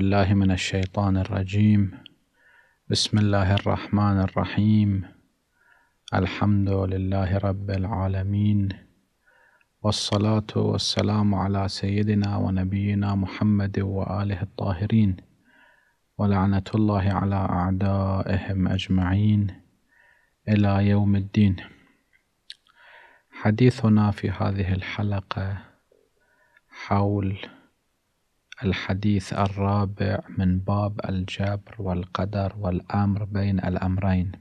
بالله من الشيطان الرجيم بسم الله الرحمن الرحيم الحمد لله رب العالمين والصلاة والسلام على سيدنا ونبينا محمد وآله الطاهرين ولعنة الله على أعدائهم أجمعين إلى يوم الدين حديثنا في هذه الحلقة حول الحديث الرابع من باب الجبر والقدر والأمر بين الأمرين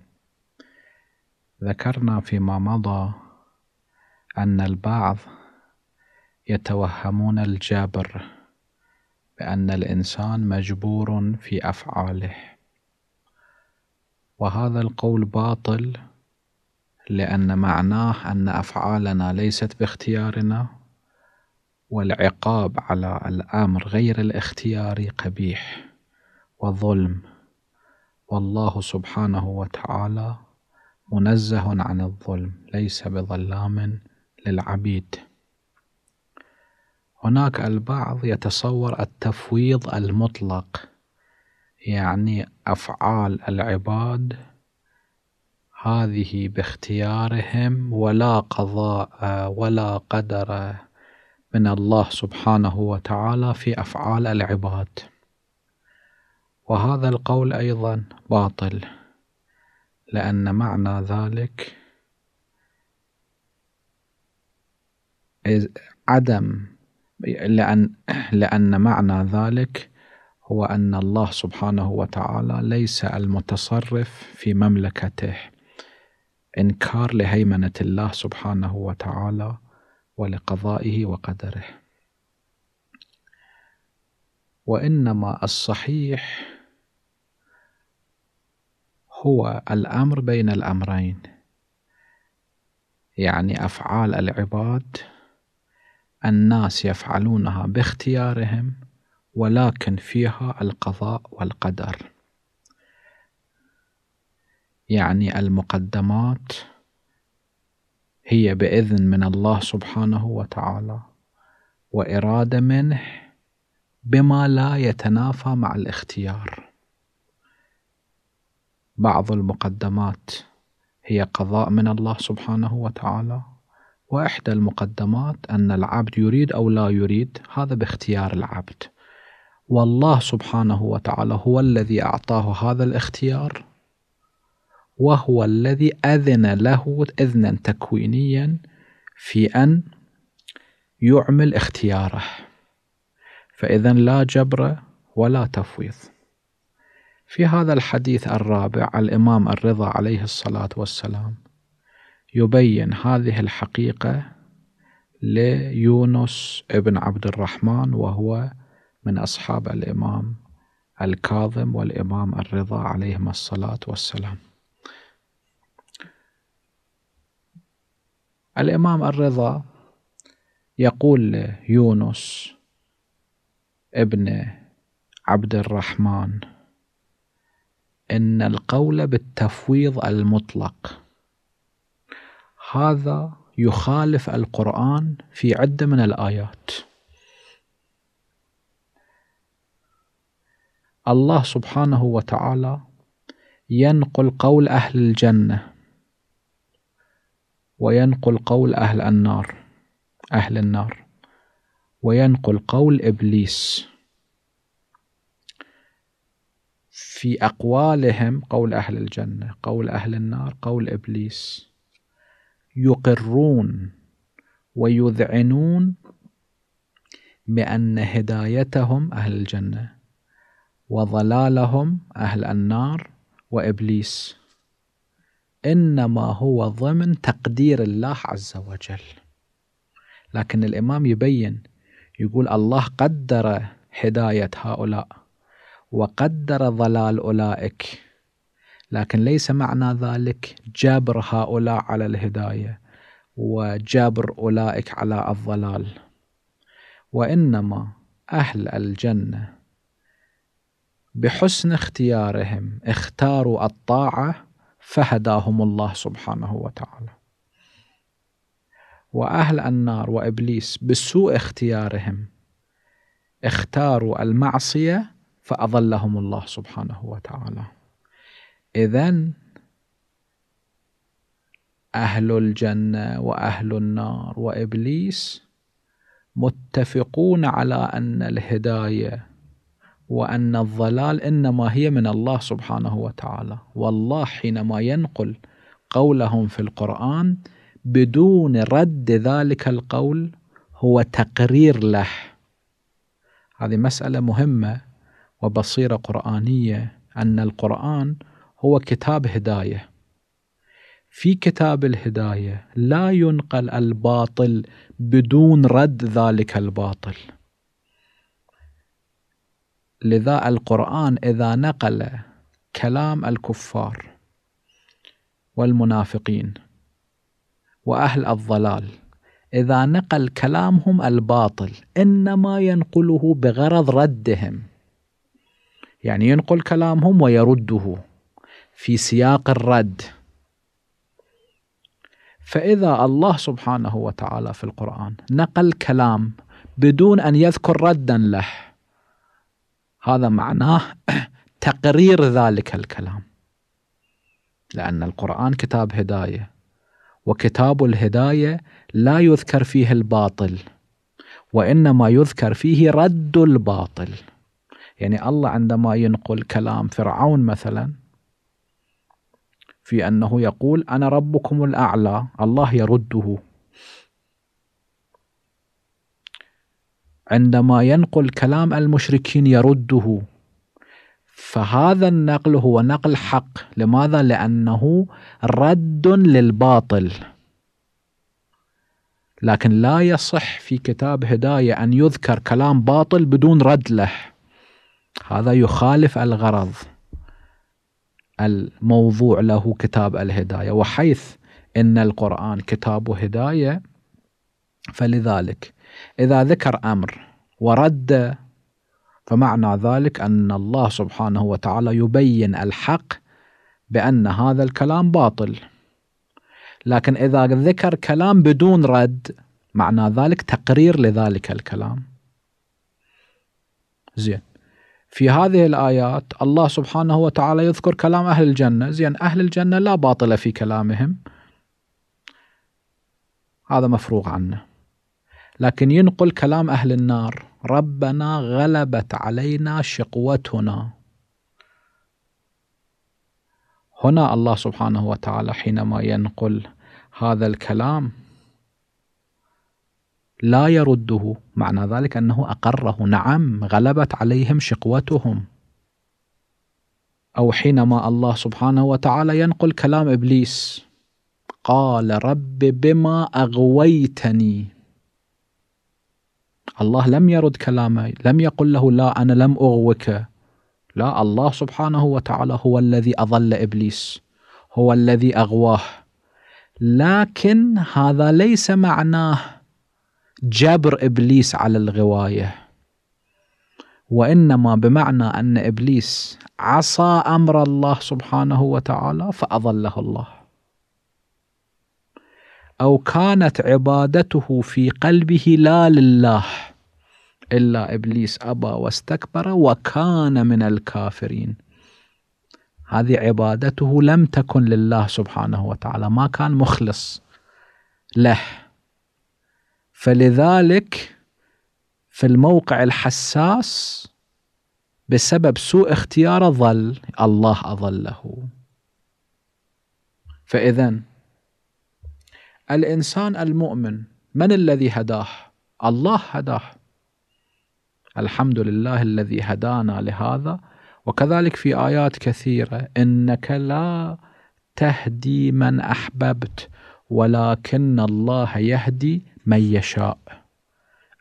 ذكرنا فيما مضى أن البعض يتوهمون الجبر بأن الإنسان مجبور في أفعاله وهذا القول باطل لأن معناه أن أفعالنا ليست باختيارنا والعقاب على الامر غير الاختياري قبيح وظلم والله سبحانه وتعالى منزه عن الظلم ليس بظلام للعبيد هناك البعض يتصور التفويض المطلق يعني افعال العباد هذه باختيارهم ولا قضاء ولا قدر من الله سبحانه وتعالى في أفعال العباد وهذا القول أيضا باطل لأن معنى ذلك عدم لأن, لأن معنى ذلك هو أن الله سبحانه وتعالى ليس المتصرف في مملكته إنكار لهيمنة الله سبحانه وتعالى ولقضائه وقدره وانما الصحيح هو الامر بين الامرين يعني افعال العباد الناس يفعلونها باختيارهم ولكن فيها القضاء والقدر يعني المقدمات هي باذن من الله سبحانه وتعالى واراده منه بما لا يتنافى مع الاختيار بعض المقدمات هي قضاء من الله سبحانه وتعالى واحدى المقدمات ان العبد يريد او لا يريد هذا باختيار العبد والله سبحانه وتعالى هو الذي اعطاه هذا الاختيار وهو الذي أذن له إذنا تكوينيا في أن يعمل اختياره فإذا لا جبر ولا تفويض في هذا الحديث الرابع الإمام الرضا عليه الصلاة والسلام يبين هذه الحقيقة ليونس ابن عبد الرحمن وهو من أصحاب الإمام الكاظم والإمام الرضا عليهما الصلاة والسلام الإمام الرضا يقول يونس ابن عبد الرحمن ان القول بالتفويض المطلق هذا يخالف القران في عده من الايات الله سبحانه وتعالى ينقل قول اهل الجنه وينقل قول أهل النار أهل النار وينقل قول إبليس في أقوالهم قول أهل الجنة قول أهل النار قول إبليس يقرون ويذعنون بأن هدايتهم أهل الجنة وضلالهم أهل النار وإبليس إنما هو ضمن تقدير الله عز وجل لكن الإمام يبين يقول الله قدر هداية هؤلاء وقدر ضلال أولئك لكن ليس معنى ذلك جبر هؤلاء على الهداية وجبر أولئك على الضلال وإنما أهل الجنة بحسن اختيارهم اختاروا الطاعة فهداهم الله سبحانه وتعالى واهل النار وابليس بسوء اختيارهم اختاروا المعصيه فاضلهم الله سبحانه وتعالى اذا اهل الجنه واهل النار وابليس متفقون على ان الهدايه وأن الضلال إنما هي من الله سبحانه وتعالى والله حينما ينقل قولهم في القرآن بدون رد ذلك القول هو تقرير له هذه مسألة مهمة وبصيرة قرآنية أن القرآن هو كتاب هداية في كتاب الهداية لا ينقل الباطل بدون رد ذلك الباطل لذا القرآن إذا نقل كلام الكفار والمنافقين وأهل الضلال إذا نقل كلامهم الباطل إنما ينقله بغرض ردهم يعني ينقل كلامهم ويرده في سياق الرد فإذا الله سبحانه وتعالى في القرآن نقل كلام بدون أن يذكر ردا له هذا معناه تقرير ذلك الكلام لأن القرآن كتاب هداية وكتاب الهداية لا يذكر فيه الباطل وإنما يذكر فيه رد الباطل يعني الله عندما ينقل كلام فرعون مثلا في أنه يقول أنا ربكم الأعلى الله يرده عندما ينقل كلام المشركين يرده فهذا النقل هو نقل حق لماذا لانه رد للباطل لكن لا يصح في كتاب هدايه ان يذكر كلام باطل بدون رد له هذا يخالف الغرض الموضوع له كتاب الهدايه وحيث ان القران كتاب هدايه فلذلك إذا ذكر أمر ورد فمعنى ذلك أن الله سبحانه وتعالى يبين الحق بأن هذا الكلام باطل لكن إذا ذكر كلام بدون رد معنى ذلك تقرير لذلك الكلام زين في هذه الآيات الله سبحانه وتعالى يذكر كلام أهل الجنة زين أهل الجنة لا باطل في كلامهم هذا مفروغ عنه لكن ينقل كلام أهل النار ربنا غلبت علينا شقوتنا هنا الله سبحانه وتعالى حينما ينقل هذا الكلام لا يرده معنى ذلك أنه أقره نعم غلبت عليهم شقوتهم أو حينما الله سبحانه وتعالى ينقل كلام إبليس قال رب بما أغويتني الله لم يرد كلامه لم يقل له لا أنا لم أغوك لا الله سبحانه وتعالى هو الذي أضل إبليس هو الذي أغواه لكن هذا ليس معناه جبر إبليس على الغواية وإنما بمعنى أن إبليس عصى أمر الله سبحانه وتعالى فأضله الله أو كانت عبادته في قلبه لا لله إلا إبليس أبى واستكبر وكان من الكافرين هذه عبادته لم تكن لله سبحانه وتعالى ما كان مخلص له فلذلك في الموقع الحساس بسبب سوء اختياره ظل الله أظله فإذا الانسان المؤمن من الذي هداه الله هداه الحمد لله الذي هدانا لهذا وكذلك في ايات كثيره انك لا تهدي من احببت ولكن الله يهدي من يشاء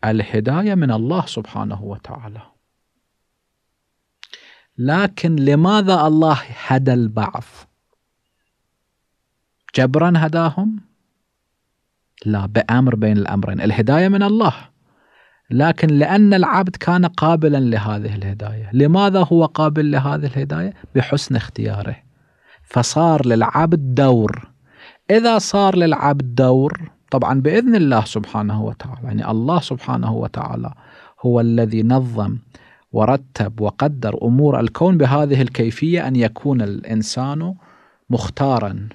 الهدايه من الله سبحانه وتعالى لكن لماذا الله هدى البعض جبرا هداهم لا بأمر بين الأمرين الهداية من الله لكن لأن العبد كان قابلا لهذه الهداية لماذا هو قابل لهذه الهداية؟ بحسن اختياره فصار للعبد دور إذا صار للعبد دور طبعا بإذن الله سبحانه وتعالى يعني الله سبحانه وتعالى هو الذي نظم ورتب وقدر أمور الكون بهذه الكيفية أن يكون الإنسان مختارا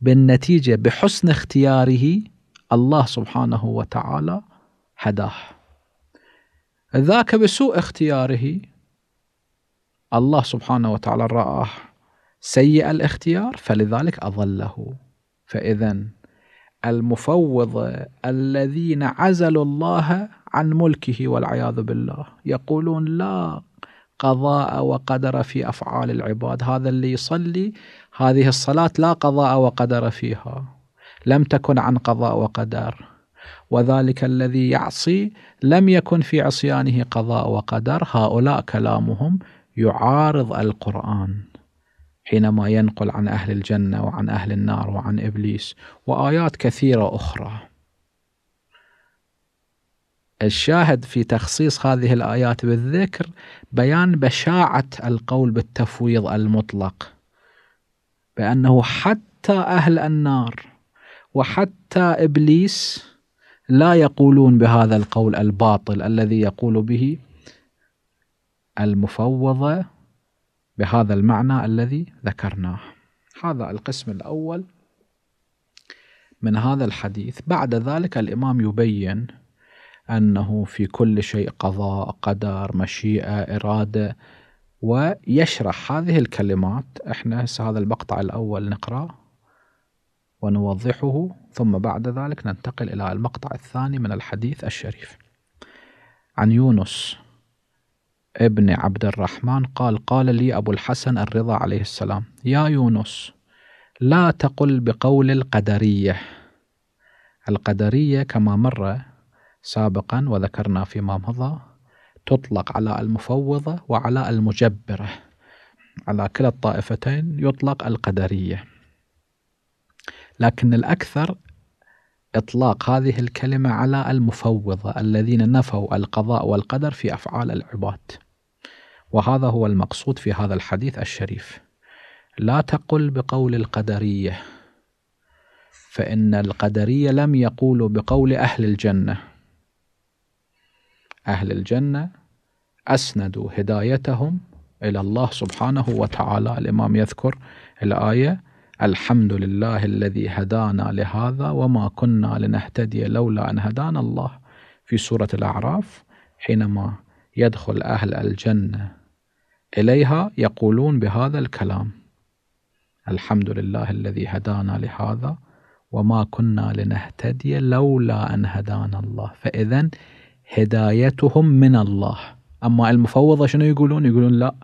بالنتيجة بحسن اختياره الله سبحانه وتعالى هداه ذاك بسوء اختياره الله سبحانه وتعالى رآه سيء الاختيار فلذلك أضله فإذا المفوضة الذين عزلوا الله عن ملكه والعياذ بالله يقولون لا قضاء وقدر في افعال العباد، هذا اللي يصلي هذه الصلاه لا قضاء وقدر فيها، لم تكن عن قضاء وقدر، وذلك الذي يعصي لم يكن في عصيانه قضاء وقدر، هؤلاء كلامهم يعارض القران. حينما ينقل عن اهل الجنه وعن اهل النار وعن ابليس وايات كثيره اخرى. الشاهد في تخصيص هذه الآيات بالذكر بيان بشاعة القول بالتفويض المطلق بأنه حتى أهل النار وحتى إبليس لا يقولون بهذا القول الباطل الذي يقول به المفوضة بهذا المعنى الذي ذكرناه هذا القسم الأول من هذا الحديث بعد ذلك الإمام يبين أنه في كل شيء قضاء قدر مشيئة إرادة ويشرح هذه الكلمات احنا هسه هذا المقطع الأول نقرأه ونوضحه ثم بعد ذلك ننتقل إلى المقطع الثاني من الحديث الشريف عن يونس ابن عبد الرحمن قال قال لي أبو الحسن الرضا عليه السلام يا يونس لا تقل بقول القدرية القدرية كما مر سابقا وذكرنا فيما مضى تطلق على المفوضة وعلى المجبرة على كلا الطائفتين يطلق القدرية لكن الأكثر إطلاق هذه الكلمة على المفوضة الذين نفوا القضاء والقدر في أفعال العباد وهذا هو المقصود في هذا الحديث الشريف لا تقل بقول القدرية فإن القدرية لم يقولوا بقول أهل الجنة أهل الجنة أسندوا هدايتهم إلى الله سبحانه وتعالى الإمام يذكر الآية الحمد لله الذي هدانا لهذا وما كنا لنهتدي لولا أن هدانا الله في سورة الأعراف حينما يدخل أهل الجنة إليها يقولون بهذا الكلام الحمد لله الذي هدانا لهذا وما كنا لنهتدي لولا أن هدانا الله فإذا هدايتهم من الله أما المفوضة شنو يقولون يقولون لا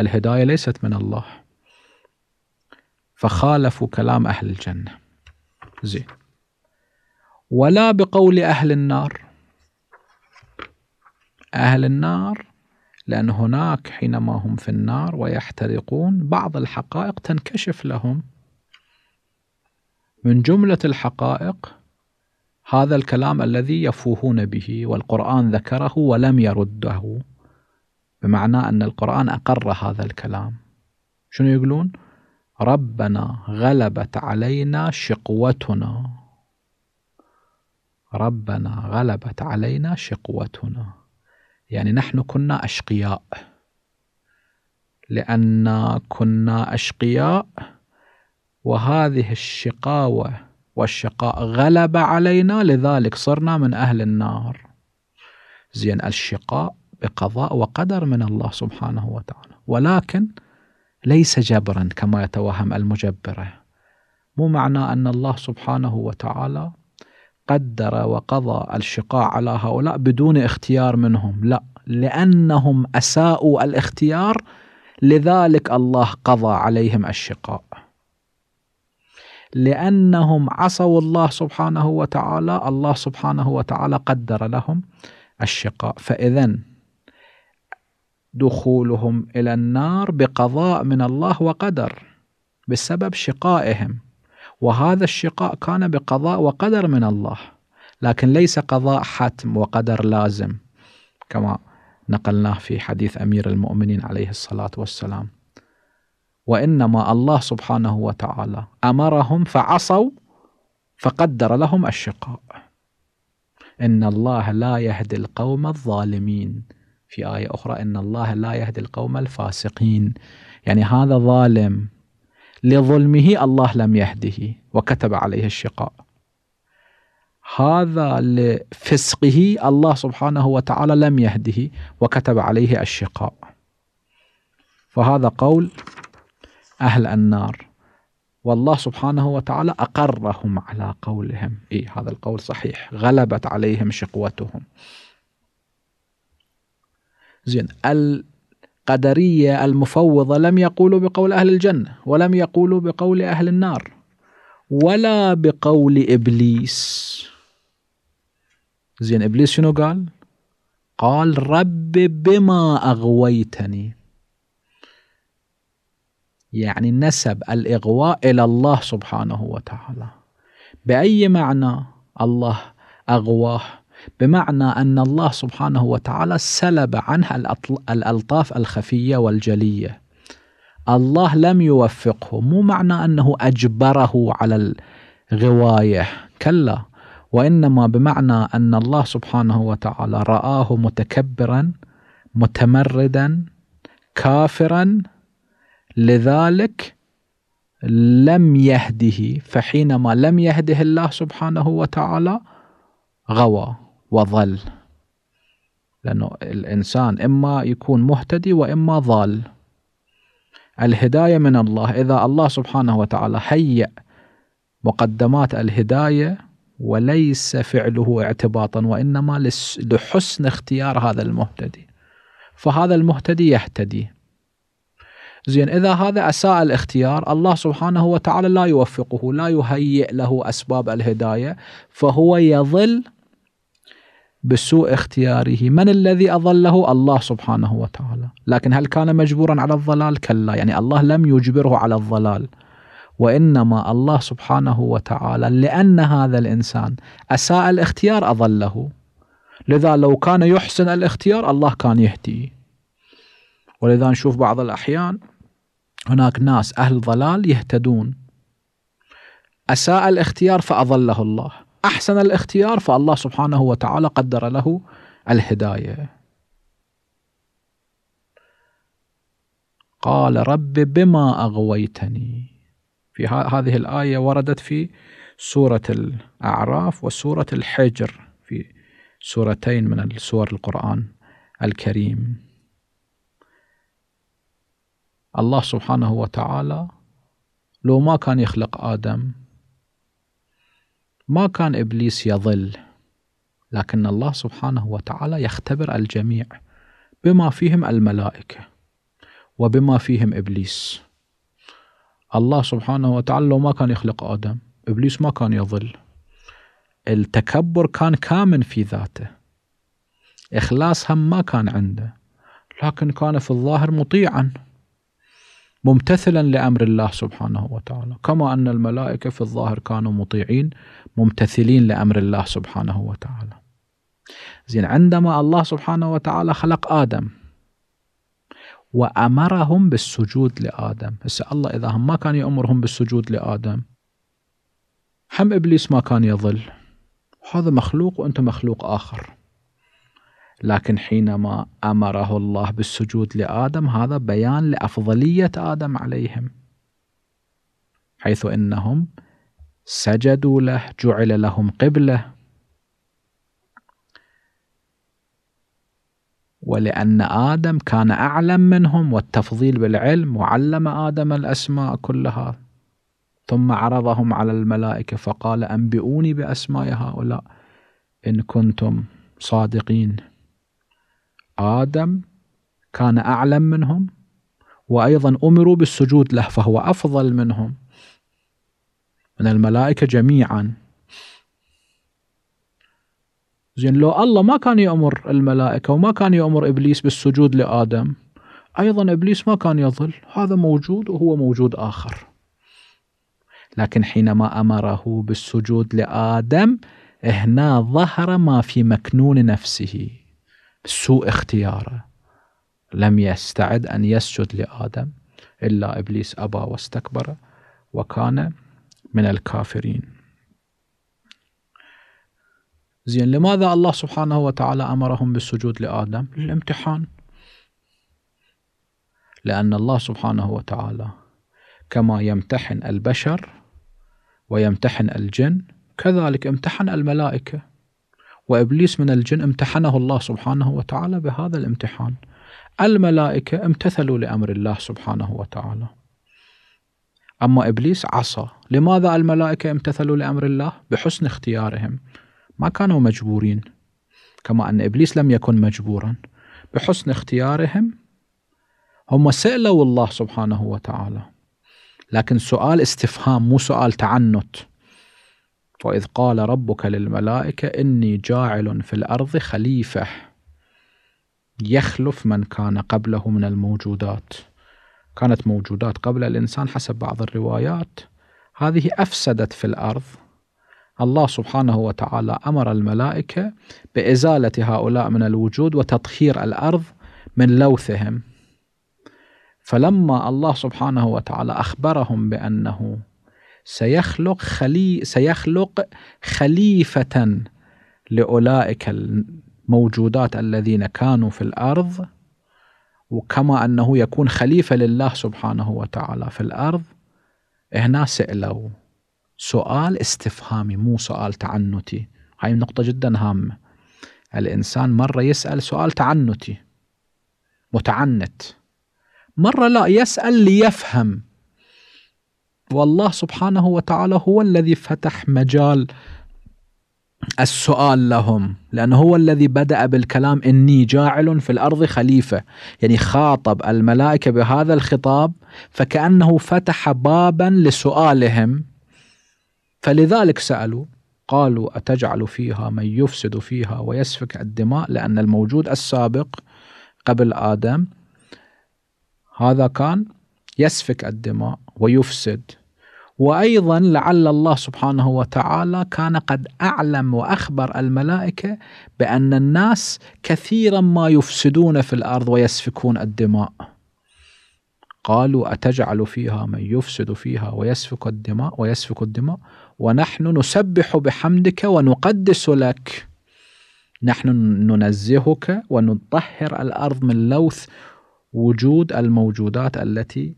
الهداية ليست من الله فخالفوا كلام أهل الجنة زين ولا بقول أهل النار أهل النار لأن هناك حينما هم في النار ويحترقون بعض الحقائق تنكشف لهم من جملة الحقائق هذا الكلام الذي يفوهون به والقرآن ذكره ولم يرده بمعنى أن القرآن أقر هذا الكلام شنو يقولون؟ ربنا غلبت علينا شقوتنا ربنا غلبت علينا شقوتنا يعني نحن كنا أشقياء لأن كنا أشقياء وهذه الشقاوة والشقاء غلب علينا لذلك صرنا من أهل النار زين الشقاء بقضاء وقدر من الله سبحانه وتعالى ولكن ليس جبرا كما يتوهم المجبرة مو معنى أن الله سبحانه وتعالى قدر وقضى الشقاء على هؤلاء بدون اختيار منهم لا لأنهم أساءوا الاختيار لذلك الله قضى عليهم الشقاء لأنهم عصوا الله سبحانه وتعالى الله سبحانه وتعالى قدر لهم الشقاء فإذا دخولهم إلى النار بقضاء من الله وقدر بسبب شقائهم وهذا الشقاء كان بقضاء وقدر من الله لكن ليس قضاء حتم وقدر لازم كما نقلناه في حديث أمير المؤمنين عليه الصلاة والسلام وانما الله سبحانه وتعالى امرهم فعصوا فقدر لهم الشقاء ان الله لا يهدي القوم الظالمين في ايه اخرى ان الله لا يهدي القوم الفاسقين يعني هذا ظالم لظلمه الله لم يهده وكتب عليه الشقاء هذا لفسقه الله سبحانه وتعالى لم يهده وكتب عليه الشقاء فهذا قول أهل النار والله سبحانه وتعالى أقرهم على قولهم إيه هذا القول صحيح غلبت عليهم شقوتهم زين القدرية المفوضة لم يقولوا بقول أهل الجنة ولم يقولوا بقول أهل النار ولا بقول إبليس زين إبليس شنو قال قال رب بما أغويتني يعني نسب الإغواء إلى الله سبحانه وتعالى بأي معنى الله أغواه بمعنى أن الله سبحانه وتعالى سلب عنها الألطاف الخفية والجلية الله لم يوفقه مو معنى أنه أجبره على الغواية كلا وإنما بمعنى أن الله سبحانه وتعالى رآه متكبرا متمردا كافرا لذلك لم يهده فحينما لم يهده الله سبحانه وتعالى غوى وظل لأنه الإنسان إما يكون مهتدي وإما ضال الهداية من الله إذا الله سبحانه وتعالى هيأ مقدمات الهداية وليس فعله اعتباطا وإنما لحسن اختيار هذا المهتدي فهذا المهتدي يهتدي زين إذا هذا أساء الاختيار الله سبحانه وتعالى لا يوفقه لا يهيئ له أسباب الهداية فهو يظل بسوء اختياره من الذي أضله الله سبحانه وتعالى لكن هل كان مجبورا على الضلال كلا يعني الله لم يجبره على الضلال وإنما الله سبحانه وتعالى لأن هذا الإنسان أساء الاختيار أضله لذا لو كان يحسن الاختيار الله كان يهديه ولذا نشوف بعض الأحيان هناك ناس أهل ضلال يهتدون أساء الاختيار فأضله الله أحسن الاختيار فالله سبحانه وتعالى قدر له الهداية قال رب بما أغويتني في هذه الآية وردت في سورة الأعراف وسورة الحجر في سورتين من سور القرآن الكريم الله سبحانه وتعالى لو ما كان يخلق آدم ما كان إبليس يظل لكن الله سبحانه وتعالى يختبر الجميع بما فيهم الملائكة وبما فيهم إبليس الله سبحانه وتعالى لو ما كان يخلق آدم إبليس ما كان يظل التكبر كان كامن في ذاته إخلاص هم ما كان عنده لكن كان في الظاهر مطيعاً ممتثلا لامر الله سبحانه وتعالى، كما ان الملائكه في الظاهر كانوا مطيعين ممتثلين لامر الله سبحانه وتعالى. زين عندما الله سبحانه وتعالى خلق ادم وامرهم بالسجود لادم، هسه الله اذا هم ما كان يامرهم بالسجود لادم هم ابليس ما كان يظل. هذا مخلوق وانت مخلوق اخر. لكن حينما امره الله بالسجود لادم هذا بيان لافضليه ادم عليهم حيث انهم سجدوا له جعل لهم قبله ولأن آدم كان أعلم منهم والتفضيل بالعلم وعلم آدم الأسماء كلها ثم عرضهم على الملائكة فقال أنبئوني بأسماء هؤلاء إن كنتم صادقين آدم كان أعلم منهم وأيضا أمروا بالسجود له فهو أفضل منهم من الملائكة جميعا زين لو الله ما كان يأمر الملائكة وما كان يأمر إبليس بالسجود لآدم أيضا إبليس ما كان يظل هذا موجود وهو موجود آخر لكن حينما أمره بالسجود لآدم هنا ظهر ما في مكنون نفسه سوء اختياره لم يستعد أن يسجد لآدم إلا إبليس أبى واستكبر وكان من الكافرين زين لماذا الله سبحانه وتعالى أمرهم بالسجود لآدم للامتحان لأن الله سبحانه وتعالى كما يمتحن البشر ويمتحن الجن كذلك امتحن الملائكه وإبليس من الجن امتحنه الله سبحانه وتعالى بهذا الامتحان الملائكة امتثلوا لأمر الله سبحانه وتعالى أما إبليس عصى لماذا الملائكة امتثلوا لأمر الله بحسن اختيارهم ما كانوا مجبورين كما أن إبليس لم يكن مجبورا بحسن اختيارهم هم سألوا الله سبحانه وتعالى لكن سؤال استفهام مو سؤال تعنت وإذ قال ربك للملائكة إني جاعل في الأرض خليفة يخلف من كان قبله من الموجودات كانت موجودات قبل الإنسان حسب بعض الروايات هذه أفسدت في الأرض الله سبحانه وتعالى أمر الملائكة بإزالة هؤلاء من الوجود وتطهير الأرض من لوثهم فلما الله سبحانه وتعالى أخبرهم بأنه سيخلق خلي سيخلق خليفة لأولئك الموجودات الذين كانوا في الأرض وكما أنه يكون خليفة لله سبحانه وتعالى في الأرض هنا سألوا سؤال استفهامي مو سؤال تعنتي هاي نقطة جدا هامة الإنسان مرة يسأل سؤال تعنتي متعنت مرة لا يسأل ليفهم والله سبحانه وتعالى هو الذي فتح مجال السؤال لهم لأنه هو الذي بدأ بالكلام إني جاعل في الأرض خليفة يعني خاطب الملائكة بهذا الخطاب فكأنه فتح بابا لسؤالهم فلذلك سألوا قالوا أتجعل فيها من يفسد فيها ويسفك الدماء لأن الموجود السابق قبل آدم هذا كان يسفك الدماء ويفسد وايضا لعل الله سبحانه وتعالى كان قد اعلم واخبر الملائكه بان الناس كثيرا ما يفسدون في الارض ويسفكون الدماء. قالوا اتجعل فيها من يفسد فيها ويسفك الدماء ويسفك الدماء ونحن نسبح بحمدك ونقدس لك. نحن ننزهك ونطهر الارض من لوث وجود الموجودات التي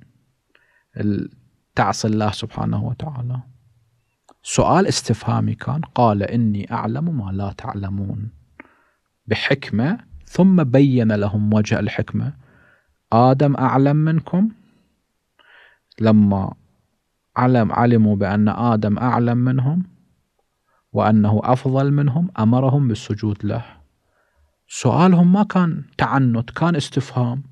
تعصي الله سبحانه وتعالى سؤال استفهامي كان قال إني أعلم ما لا تعلمون بحكمة ثم بين لهم وجه الحكمة آدم أعلم منكم لما علم علموا بأن آدم أعلم منهم وأنه أفضل منهم أمرهم بالسجود له سؤالهم ما كان تعنت كان استفهام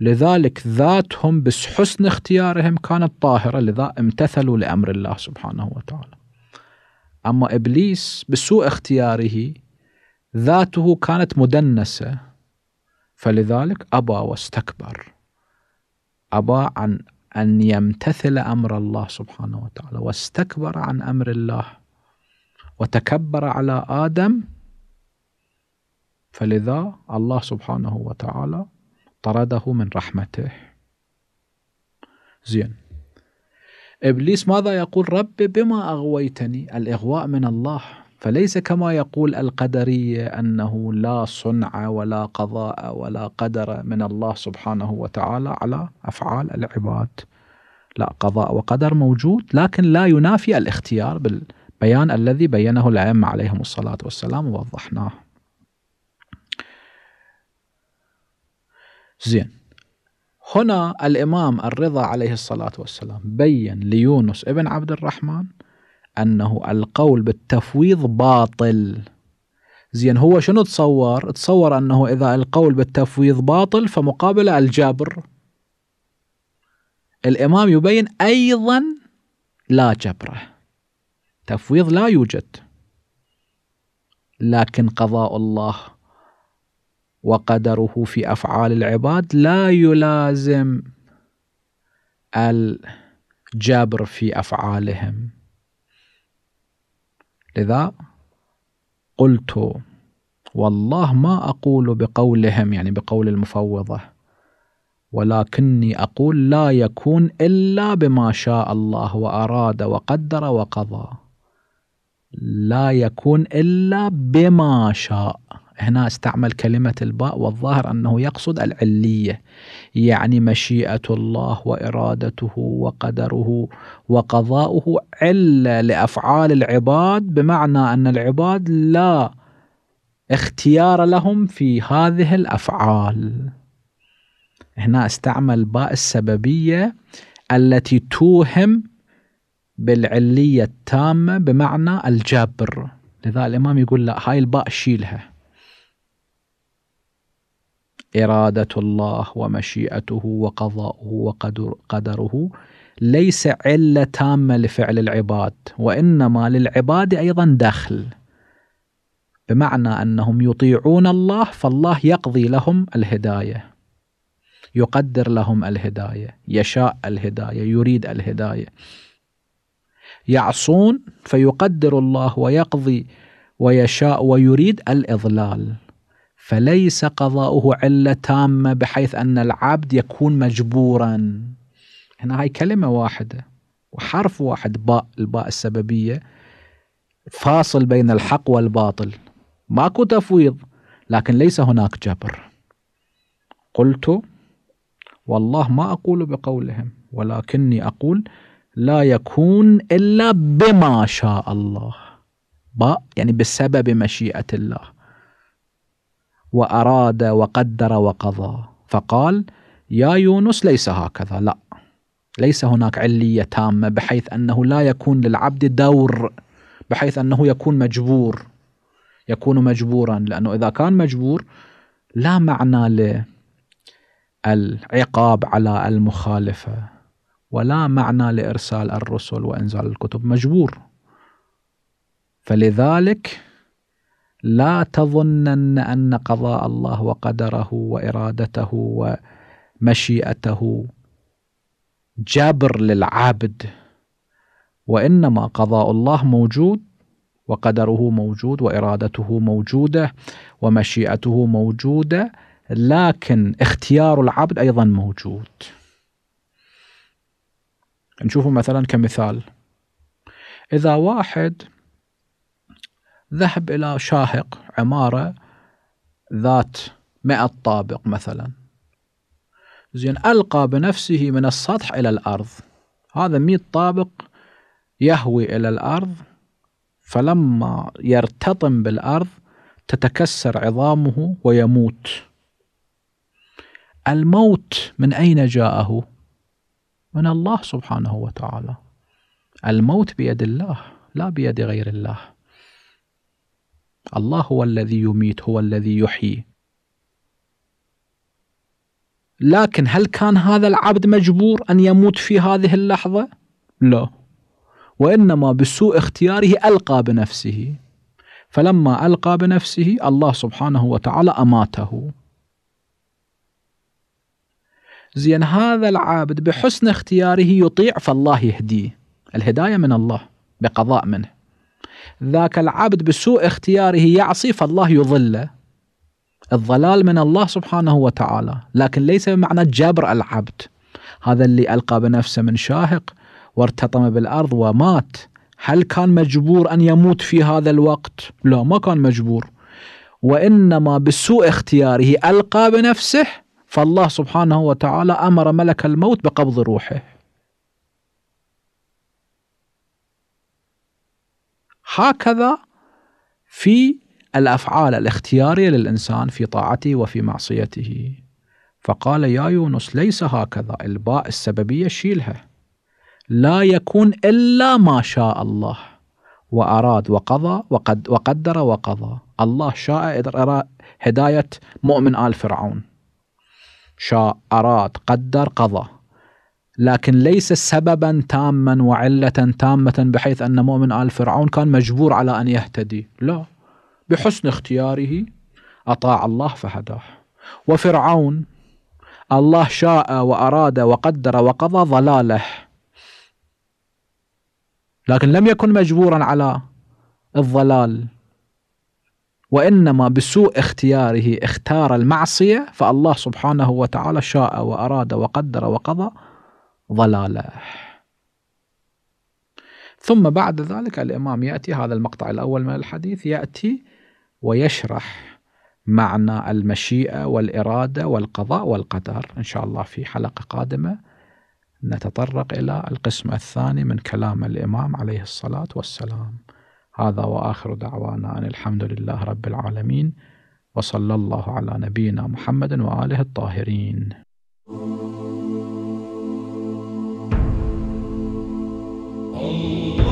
لذلك ذاتهم بحسن اختيارهم كانت طاهرة لذا امتثلوا لأمر الله سبحانه وتعالى أما إبليس بسوء اختياره ذاته كانت مدنسة فلذلك أبى واستكبر أبى عن أن يمتثل أمر الله سبحانه وتعالى واستكبر عن أمر الله وتكبر على آدم فلذا الله سبحانه وتعالى طرده من رحمته زين إبليس ماذا يقول رب بما أغويتني الإغواء من الله فليس كما يقول القدرية أنه لا صنع ولا قضاء ولا قدر من الله سبحانه وتعالى على أفعال العباد لا قضاء وقدر موجود لكن لا ينافي الاختيار بالبيان الذي بينه الأئمة عليهم الصلاة والسلام ووضحناه زين هنا الإمام الرضا عليه الصلاة والسلام بين ليونس ابن عبد الرحمن أنه القول بالتفويض باطل زين هو شنو تصور تصور أنه إذا القول بالتفويض باطل فمقابله الجبر الإمام يبين أيضا لا جبره تفويض لا يوجد لكن قضاء الله وقدره في افعال العباد لا يلازم الجبر في افعالهم لذا قلت والله ما اقول بقولهم يعني بقول المفوضه ولكني اقول لا يكون الا بما شاء الله واراد وقدر وقضى لا يكون الا بما شاء هنا استعمل كلمة الباء والظاهر أنه يقصد العلية يعني مشيئة الله وإرادته وقدره وقضاؤه علة لأفعال العباد بمعنى أن العباد لا اختيار لهم في هذه الأفعال هنا استعمل باء السببية التي توهم بالعلية التامة بمعنى الجبر لذا الإمام يقول لا هاي الباء شيلها إرادة الله ومشيئته وقضاؤه وقدره ليس علة تامة لفعل العباد وإنما للعباد أيضا دخل بمعنى أنهم يطيعون الله فالله يقضي لهم الهداية يقدر لهم الهداية يشاء الهداية يريد الهداية يعصون فيقدر الله ويقضي ويشاء ويريد الإضلال فليس قضاؤه علة تامة بحيث أن العبد يكون مجبورا هنا هاي كلمة واحدة وحرف واحد باء الباء السببية فاصل بين الحق والباطل ماكو تفويض لكن ليس هناك جبر قلت والله ما أقول بقولهم ولكني أقول لا يكون إلا بما شاء الله باء يعني بسبب مشيئة الله وأراد وقدر وقضى فقال يا يونس ليس هكذا لا ليس هناك علية تامة بحيث أنه لا يكون للعبد دور بحيث أنه يكون مجبور يكون مجبورا لأنه إذا كان مجبور لا معنى للعقاب على المخالفة ولا معنى لإرسال الرسل وإنزال الكتب مجبور فلذلك لا تظنن ان قضاء الله وقدره وارادته ومشيئته جابر للعابد وانما قضاء الله موجود وقدره موجود وارادته موجوده ومشيئته موجوده لكن اختيار العبد ايضا موجود. نشوفه مثلا كمثال اذا واحد ذهب إلى شاهق عمارة ذات مئة طابق مثلا زين ألقى بنفسه من السطح إلى الأرض هذا مئة طابق يهوي إلى الأرض فلما يرتطم بالأرض تتكسر عظامه ويموت الموت من أين جاءه؟ من الله سبحانه وتعالى الموت بيد الله لا بيد غير الله الله هو الذي يميت هو الذي يحيي لكن هل كان هذا العبد مجبور أن يموت في هذه اللحظة؟ لا وإنما بسوء اختياره ألقى بنفسه فلما ألقى بنفسه الله سبحانه وتعالى أماته زين هذا العابد بحسن اختياره يطيع فالله يهديه الهداية من الله بقضاء منه ذاك العبد بسوء اختياره يعصي فالله يضله الضلال من الله سبحانه وتعالى لكن ليس بمعنى جبر العبد هذا اللي ألقى بنفسه من شاهق وارتطم بالأرض ومات هل كان مجبور أن يموت في هذا الوقت؟ لا ما كان مجبور وإنما بسوء اختياره ألقى بنفسه فالله سبحانه وتعالى أمر ملك الموت بقبض روحه هكذا في الافعال الاختياريه للانسان في طاعته وفي معصيته فقال يا يونس ليس هكذا الباء السببيه شيلها لا يكون الا ما شاء الله واراد وقضى وقد وقدر وقضى الله شاء هدايه مؤمن ال فرعون شاء اراد قدر قضى لكن ليس سببا تاما وعلة تامة بحيث أن مؤمن آل فرعون كان مجبور على أن يهتدي لا بحسن اختياره أطاع الله فهداه وفرعون الله شاء وأراد وقدر وقضى ضلاله لكن لم يكن مجبورا على الضلال وانما بسوء اختياره اختار المعصيه فالله سبحانه وتعالى شاء واراد وقدر وقضى ضلاله ثم بعد ذلك الإمام يأتي هذا المقطع الأول من الحديث يأتي ويشرح معنى المشيئة والإرادة والقضاء والقدر إن شاء الله في حلقة قادمة نتطرق إلى القسم الثاني من كلام الإمام عليه الصلاة والسلام هذا وآخر دعوانا أن الحمد لله رب العالمين وصلى الله على نبينا محمد وآله الطاهرين Oh.